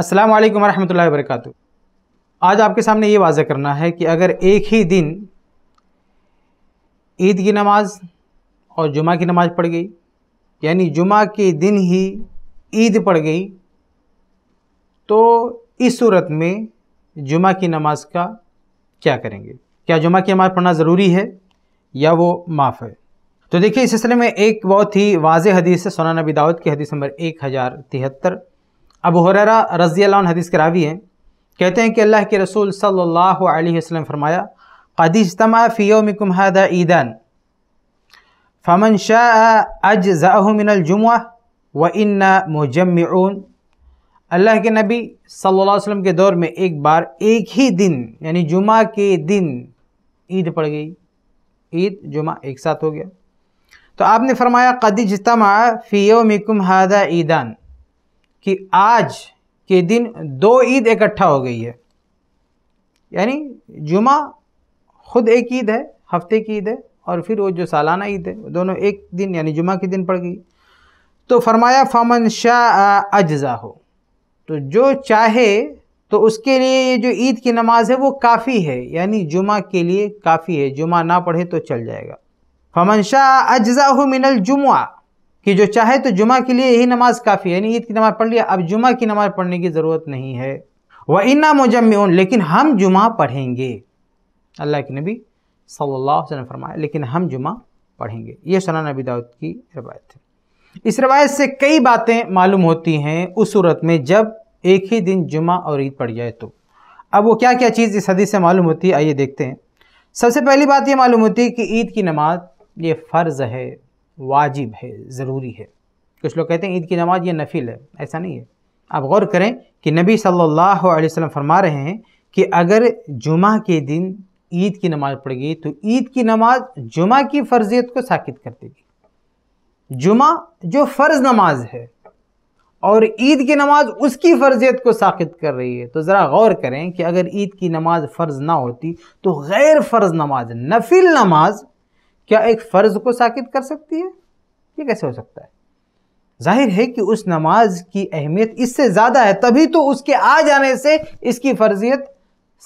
अस्सलाम वालेकुम रहमतुल्लाहि वरकत आज आपके सामने ये वाजह करना है कि अगर एक ही दिन ईद की नमाज़ और जुमा की नमाज़ पढ़ गई यानी जुमा के दिन ही ईद पड़ गई तो इस सूरत में जुमा की नमाज का क्या करेंगे क्या जुमा की नमाज़ पढ़ना ज़रूरी है या वो माफ़ है तो देखिए इस सिलसिले में एक बहुत ही वाज हदीस है सोना नबी दाऊद की हदीस नंबर एक हज़ार तिहत्तर अब हुररा रज़ी हदीस के रावी हैं कहते हैं कि अल्लाह के रसूल सल्लल्लाहु अलैहि वसल्लम फरमाया कदिजतमा फ़ियोमिकुम हदा ईदान फमन शाह अज जुमा व इन्ना मुजमून अल्लाह के नबी सल्लल्लाहु अलैहि वसल्लम के दौर में एक बार एक ही दिन यानी जुमा के दिन ईद पड़ गई ईद जुमा एक साथ हो गया तो आपने फरमाया कदिजतमा फ़ियोमिकुम हदा ईदान कि आज के दिन दो ईद इकट्ठा हो गई है यानी जुमा खुद एक ईद है हफ्ते की ईद है और फिर वो जो सालाना ईद है दोनों एक दिन यानी जुमा के दिन पड़ गई तो फरमाया फमन शाह अज्जा हो तो जो चाहे तो उसके लिए ये जो ईद की नमाज़ है वो काफ़ी है यानी जुमा के लिए काफ़ी है जुमा ना पढ़े तो चल जाएगा फमन शाह अज्जा हो मिनल जुमा कि जो चाहे तो जुमा के लिए यही नमाज़ काफ़ी है यानी ईद की नमाज़ पढ़ लिया अब जुमा की नमाज़ पढ़ने की ज़रूरत नहीं है व इन्ना मुजम लेकिन हम जुमा पढ़ेंगे अल्लाह के नबी सल्लल्लाहु अलैहि वसल्लम फरमाया लेकिन हम जुमा पढ़ेंगे ये सना नबी दाऊद की रवायत है इस रवायत से कई बातें मालूम होती हैं उस सूरत में जब एक ही दिन जुमा और ईद पढ़ जाए तो अब वो क्या क्या चीज़ इस हदीस से मालूम होती है आइए देखते हैं सबसे पहली बात ये मालूम होती है कि ईद की नमाज़ ये फ़र्ज़ है वाजिब है ज़रूरी है कुछ लोग कहते हैं ईद की नमाज ये नफिल है ऐसा नहीं है आप गौर करें कि नबी सल्लल्लाहु अलैहि वसल्लम फरमा रहे हैं कि अगर जुमा के दिन ईद की नमाज़ पड़ गई तो ईद की नमाज जुमा की फ़र्जियत को साकित कर देगी जुमा जो फ़र्ज़ नमाज है और ईद की नमाज उसकी फ़र्जियत को साकित कर रही है तो ज़रा गौर करें कि अगर ईद की नमाज फ़र्ज़ ना होती तो गैर फ़र्ज़ नमाज नफिल नमाज़ क्या एक फ़र्ज़ को साकित कर सकती है ये कैसे हो सकता है जाहिर है कि उस नमाज की अहमियत इससे ज़्यादा है तभी तो उसके आ जाने से इसकी फ़र्जियत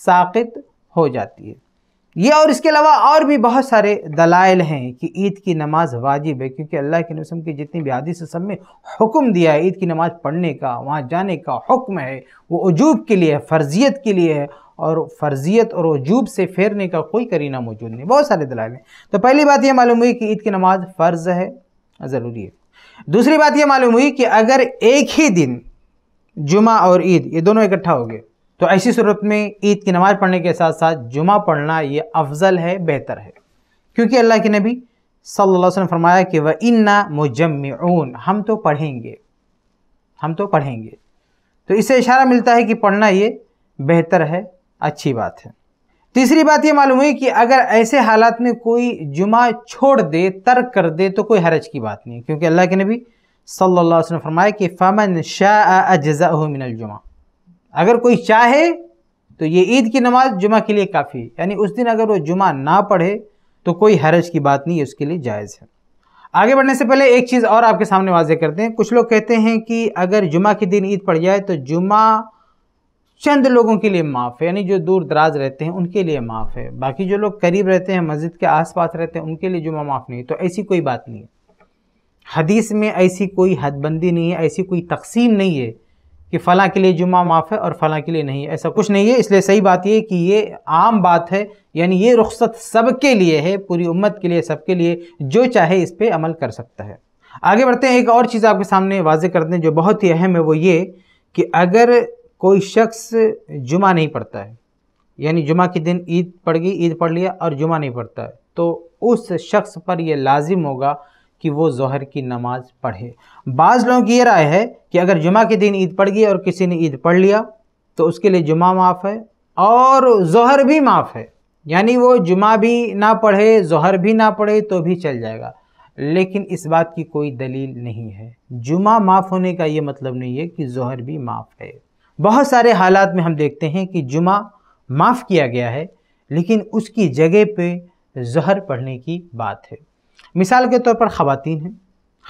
साकित हो जाती है ये और इसके अलावा और भी बहुत सारे दलाइल हैं कि ईद की नमाज वाजिब है क्योंकि अल्लाह के नसम की जितनी भी से सब में हुक्म दिया है ईद की नमाज पढ़ने का वहाँ जाने का हुक्म है वो वजूब के लिए है फ़र्जियत के लिए है और फ़र्जियत और वजूब से फेरने का कोई करीना मौजूद नहीं बहुत सारे दलाल हैं तो पहली बात यह मालूम हुई कि ईद की नमाज फ़र्ज़ है ज़रूरी है दूसरी बात यह मालूम हुई कि अगर एक ही दिन जुमा और ईद ये दोनों इकट्ठा हो गए तो ऐसी सूरत में ईद की नमाज़ पढ़ने के साथ साथ जुमा पढ़ना ये अफजल है बेहतर है क्योंकि अल्लाह के नबी सल्लल्लाहु अलैहि वसल्लम फरमाया कि वह इन्ना मुजमून हम तो पढ़ेंगे हम तो पढ़ेंगे तो इससे इशारा मिलता है कि पढ़ना ये बेहतर है अच्छी बात है तीसरी बात यह मालूम हुई कि अगर ऐसे हालात में कोई जुमा छोड़ दे तर्क कर दे तो कोई हरज की बात नहीं क्योंकि अल्लाह के नबी सल्लल्लाहु अलैहि वसल्लम फरमाया कि फ़मन शाह मिनल जुमा अगर कोई चाहे तो ये ईद की नमाज जुमा के लिए काफ़ी यानी उस दिन अगर वो जुमा ना पढ़े तो कोई हरज की बात नहीं उसके लिए जायज़ है आगे बढ़ने से पहले एक चीज़ और आपके सामने वाजह करते हैं कुछ लोग कहते हैं कि अगर जुमा के दिन ईद पड़ जाए तो जुमा चंद लोगों के लिए माफ़ है यानी जो दूर दराज रहते हैं उनके लिए माफ़ है बाकी जो लोग करीब रहते हैं मस्जिद के आसपास रहते हैं उनके लिए जुमा माफ़ नहीं तो ऐसी कोई बात नहीं है हदीस में ऐसी कोई हदबंदी नहीं है ऐसी कोई तकसीम नहीं है कि फ़लाँ के लिए जुमा माफ़ है और फ़लाँ के लिए नहीं है ऐसा कुछ नहीं है इसलिए सही बात यह कि ये आम बात है यानी ये रुख्सत सब के लिए है पूरी उम्मत के लिए सबके लिए जो चाहे इस पर अमल कर सकता है आगे बढ़ते हैं एक और चीज़ आपके सामने वाज कर दें जो बहुत ही अहम है वो ये कि अगर कोई शख्स जुमा नहीं पढ़ता है यानी जुमा के दिन ईद पड़ गई ईद पढ़ लिया और जुमा नहीं पढ़ता है तो उस शख्स पर यह लाजिम होगा कि वो जहर की नमाज़ पढ़े बाज़ लोगों की ये राय है कि अगर जुमा के दिन ईद पड़ गई और किसी ने ईद पढ़ लिया तो उसके लिए जुमा माफ़ है और जहर भी माफ़ है यानी वो जुमा भी ना पढ़े जहर भी ना पढ़े तो भी चल जाएगा लेकिन इस बात की कोई दलील नहीं है जुमा माफ़ होने का ये मतलब नहीं है कि जहर भी माफ़ है बहुत सारे हालात में हम देखते हैं कि जुमा माफ़ किया गया है लेकिन उसकी जगह पे जहर पढ़ने की बात है मिसाल के तौर पर ख़वान हैं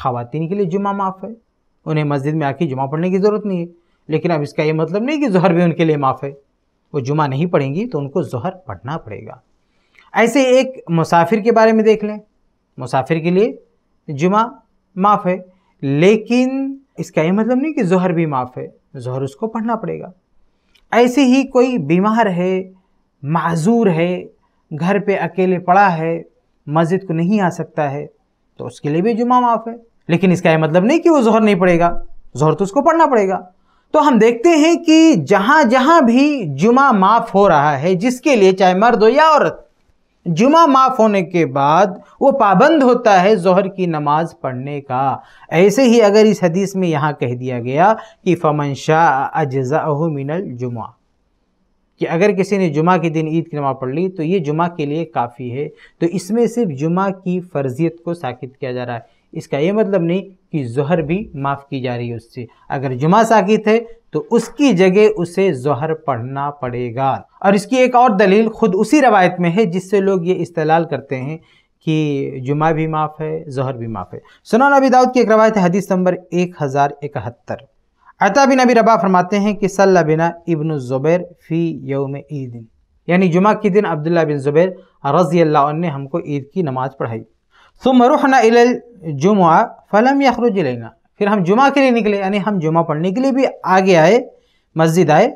ख़वान के लिए जुमा माफ़ है उन्हें मस्जिद में आके जुमा पढ़ने की ज़रूरत नहीं है लेकिन अब इसका ये मतलब नहीं कि जहर भी उनके लिए माफ़ है वो जुमा नहीं पढ़ेंगी तो उनको जहर पढ़ना पड़ेगा ऐसे एक मुसाफिर के बारे में देख लें मुसाफिर के लिए जुमा माफ़ है लेकिन इसका ये मतलब नहीं कि जहर भी माफ़ है ज़हर उसको पढ़ना पड़ेगा ऐसे ही कोई बीमार है माजूर है घर पे अकेले पड़ा है मस्जिद को नहीं आ सकता है तो उसके लिए भी जुमा माफ़ है लेकिन इसका यह मतलब नहीं कि वो जहर नहीं पड़ेगा जहर तो उसको पढ़ना पड़ेगा तो हम देखते हैं कि जहाँ जहाँ भी जुमा माफ़ हो रहा है जिसके लिए चाहे मर्द हो या औरत जुमा माफ़ होने के बाद वो पाबंद होता है जहर की नमाज़ पढ़ने का ऐसे ही अगर इस हदीस में यहाँ कह दिया गया कि फमन शाह अजा मिनल जुमा कि अगर किसी ने जुमा के दिन ईद की नमाज़ पढ़ ली तो ये जुमा के लिए काफ़ी है तो इसमें सिर्फ जुमा की फ़र्जियत को साकित किया जा रहा है इसका ये मतलब नहीं कि जहर भी माफ़ की जा रही है उससे अगर जुमा साकित है तो उसकी जगह उसे जहर पढ़ना पड़ेगा और इसकी एक और दलील खुद उसी रवायत में है जिससे लोग ये इस्तेलाल करते हैं कि जुमा भी माफ़ है जहर भी माफ़ है सुनो नबी दाऊद की एक रवायत है हदीस नंबर एक हज़ार इकहत्तर अता बिन अबी रबा फरमाते हैं कि सल्ला बिना इबन ज़ुबैर फ़ी यौम ईदिन यानी जुमा के दिन अब्दुल्ला बिन ज़ुबैर रज़ी अल्लाह ने हमको ईद की नमाज़ पढ़ाई सुमरुहना इल जुमा फ़लम यखरुज लेना फिर हम जुमा के लिए निकले यानी हम जुमा पढ़ने के लिए भी आगे आए मस्जिद आए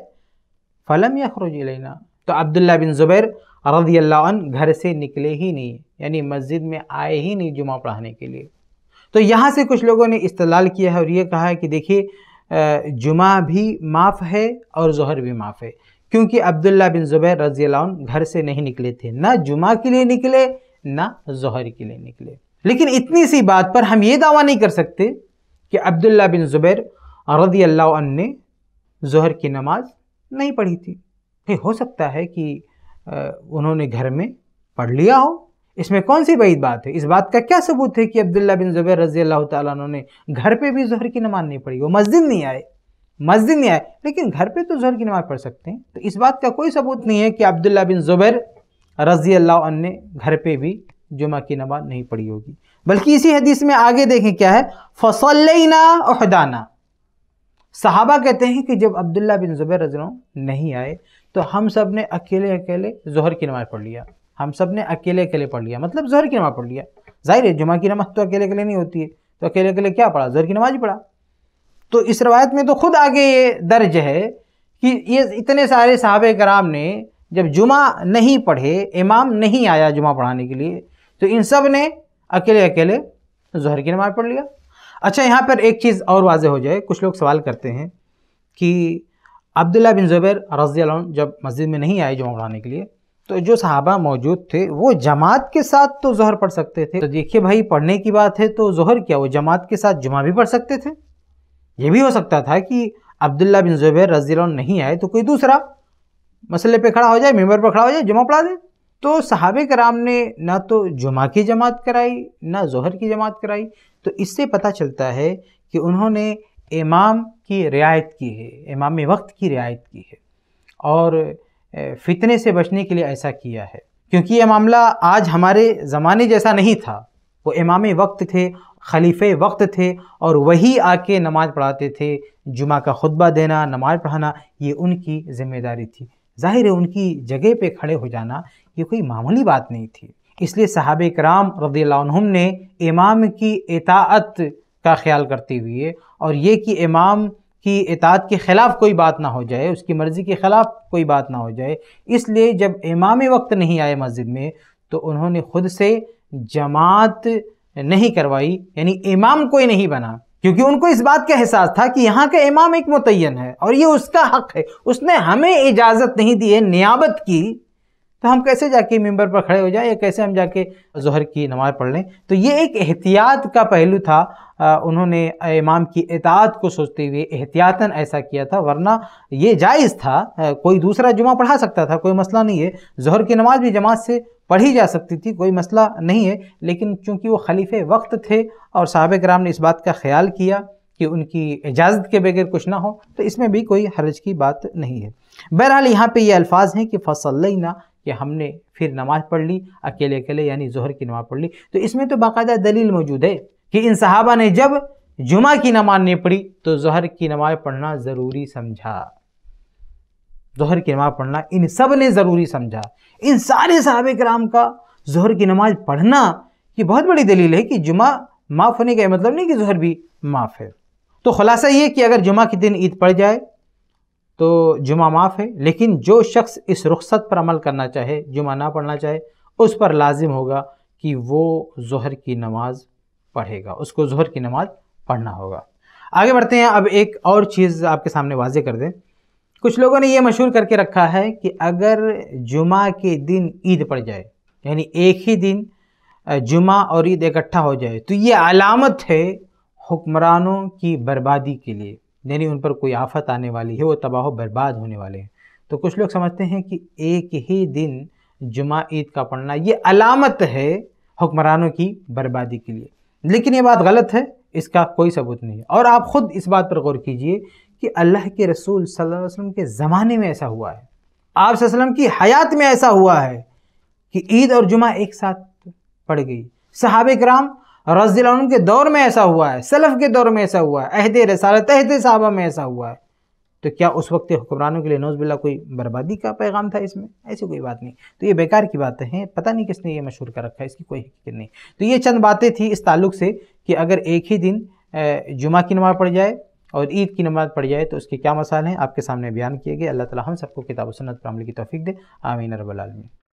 फ़लम या खरोज लेना तो अब्दुल्ला बिन ज़ुबैर रजी अल्लाह घर से निकले ही नहीं यानी मस्जिद में आए ही नहीं जुमा पढ़ाने के लिए तो यहाँ से कुछ लोगों ने इस्तलाल किया है और ये कहा है कि देखिए जुमा भी माफ़ है और जहर भी माफ़ है क्योंकि अब्दुल्ला बिन ज़ुबैर रजी घर से नहीं निकले थे ना जुमा के लिए निकले ना जहर के लिए निकले लेकिन इतनी सी बात पर हम ये दावा नहीं कर सकते कि अब्दुल्ला बिन ज़ुबैर रदी अल्लाह ने जहर की नमाज नहीं पढ़ी थी फिर हो सकता है कि उन्होंने घर में पढ़ लिया हो इसमें कौन सी बड़ी बात है इस बात का क्या सबूत है कि अब्दुल्ला बिन ज़ुबैर रजी अल्लाह तुमने ने घर पे भी जहर की नमाज नहीं पढ़ी वो मस्जिद नहीं आए मस्जिद नहीं आए लेकिन घर पे तो जहर की नमाज पढ़ सकते हैं तो इस बात का कोई सबूत नहीं है कि अब्दुल्ला बिन ज़ुबैर रजी अल्लाह ने घर पर भी जुमा की नमाज नहीं पढ़ी होगी बल्कि इसी हदीस में आगे देखें क्या है फसलना अहदाना साहबा कहते हैं कि जब अब्दुल्ला बिन ज़ुबैर रजनों नहीं आए तो हम सब ने अकेले अकेले जहर की नमाज़ पढ़ लिया हम सब ने अकेले अकेले पढ़ लिया मतलब जहर की नमाज़ पढ़ लिया जाहिर है जुमा की नमाज़ तो अकेले अकेले नहीं होती है तो अकेले अकेले क्या पढ़ा जहर की नमाज़ पढ़ा तो इस रवायत में तो खुद आगे ये दर्ज है कि ये इतने सारे साहब कराम ने जब जुमा नहीं पढ़े इमाम नहीं आया जुमा पढ़ाने के लिए तो इन सब ने अकेले अकेले जहर की नमाज़ पढ़ लिया अच्छा यहाँ पर एक चीज़ और वाज हो जाए कुछ लोग सवाल करते हैं कि अब्दुल्ला बिन ज़ुबैर रजी जब मस्जिद में नहीं आए जुमा उड़ाने के लिए तो जो सहाबा मौजूद थे वो जमात के साथ तो जहर पढ़ सकते थे तो देखिए भाई पढ़ने की बात है तो जहर क्या वो जमात के साथ जुमा भी पढ़ सकते थे ये भी हो सकता था कि अब्दुल्ला बिन ज़ुबैर रजी नहीं आए तो कोई दूसरा मसले पर खड़ा हो जाए मेम्बर पर खड़ा हो जाए जुमा पढ़ा दे तो सहाबे कराम ने ना तो जुमा की जमात कराई ना जहर की जमात कराई तो इससे पता चलता है कि उन्होंने इमाम की रियायत की है इमाम वक्त की रियायत की है और फितने से बचने के लिए ऐसा किया है क्योंकि यह मामला आज हमारे ज़माने जैसा नहीं था वो इमाम वक्त थे खलीफे वक्त थे और वही आके नमाज़ पढ़ाते थे जुमा का खुतबा देना नमाज़ पढ़ाना ये उनकी ज़िम्मेदारी थी ज़ाहिर है उनकी जगह पे खड़े हो जाना ये कोई मामूली बात नहीं थी इसलिए साहब कराम रदीम ने इमाम की इतात का ख्याल करते हुए और ये कि इमाम की इतात के ख़िलाफ़ कोई बात ना हो जाए उसकी मर्ज़ी के ख़िलाफ़ कोई बात ना हो जाए इसलिए जब इमाम वक्त नहीं आए मस्जिद में तो उन्होंने ख़ुद से जमात नहीं करवाई यानी इमाम कोई नहीं बना क्योंकि उनको इस बात का एहसास था कि यहाँ का इमाम एक मुतन है और ये उसका हक है उसने हमें इजाज़त नहीं दी है नियाबत की तो हम कैसे जाके मेंबर पर खड़े हो जाएं या कैसे हम जाके जहर की नमाज़ पढ़ लें तो ये एक एहतियात का पहलू था आ, उन्होंने इमाम की एतात को सोचते हुए एहतियातन ऐसा किया था वरना ये जायज़ था आ, कोई दूसरा जुमा पढ़ा सकता था कोई मसला नहीं है जहर की नमाज़ भी जमात से पढ़ी जा सकती थी कोई मसला नहीं है लेकिन चूँकि वो खलीफे वक्त थे और साहब कराम ने इस बात का ख्याल किया कि उनकी इजाज़त के बगैर कुछ ना हो तो इसमें भी कोई हरज की बात नहीं है बहरहाल यहाँ पे ये अल्फाज हैं कि फसलना कि हमने फिर नमाज़ पढ़ ली अकेले अकेले यानी जहर की नमाज़ पढ़ ली तो इसमें तो बाकायदा दलील मौजूद है कि इन सहाबा ने जब जुमा की नमाज नहीं पढ़ी तो जहर की नमाज पढ़ना ज़रूरी समझा जहर की नमाज पढ़ना इन सब ने ज़रूरी समझा इन सारे साहब कराम का जहर की नमाज पढ़ना ये बहुत बड़ी दलील है कि जुमा माफ़ होने का मतलब नहीं कि जहर भी माफ़ है तो खुलासा ये कि अगर जुमा के दिन ईद पड़ जाए तो जुमा माफ़ है लेकिन जो शख्स इस रुख्सत पर अमल करना चाहे जुमा ना पढ़ना चाहे उस पर लाजिम होगा कि वो जहर की नमाज़ पढ़ेगा उसको जहर की नमाज़ पढ़ना होगा आगे बढ़ते हैं अब एक और चीज़ आपके सामने वाजे कर दें कुछ लोगों ने यह मशहूर करके रखा है कि अगर जुमा के दिन ईद पड़ जाए यानी एक ही दिन जुमा और ईद इकट्ठा हो जाए तो ये अलामत है हुक्मरानों की बर्बादी के लिए यानी उन पर कोई आफत आने वाली है वो तबाह बर्बाद होने वाले हैं तो कुछ लोग समझते हैं कि एक ही दिन जुमा ईद का पढ़ना ये अलामत है हुक्मरानों की बर्बादी के लिए लेकिन ये बात गलत है इसका कोई सबूत नहीं है और आप ख़ुद इस बात पर गौर कीजिए कि अल्लाह के रसूल सल्लल्लाहु अलैहि वसल्लम के ज़माने में ऐसा हुआ है आप वसल्लम की हयात में ऐसा हुआ है कि ईद और जुमा एक साथ पड़ गई सहाब कराम रजील के दौर में ऐसा हुआ है सलफ़ के दौर में ऐसा हुआ है अहद रसालत अहद साहबा में ऐसा हुआ है तो क्या उस वक्त हुक्मरानों के लिए नौजबिल्ला कोई बर्बादी का पैगाम था इसमें ऐसी कोई बात नहीं तो ये बेकार की बातें हैं पता नहीं किसने ये मशहूर कर रखा है इसकी कोई हकीकत नहीं तो ये चंद बातें थी इस ताल्लुक से कि अगर एक ही दिन जुमा की नमाज़ पढ़ जाए और ईद की नमाज़ पढ़ जाए तो उसके क्या मसाल हैं आपके सामने बयान किए गए अल्लाह तला हम सबको किताब सन्नत पर अमल की तोफ़ी दे आमीन रबालमी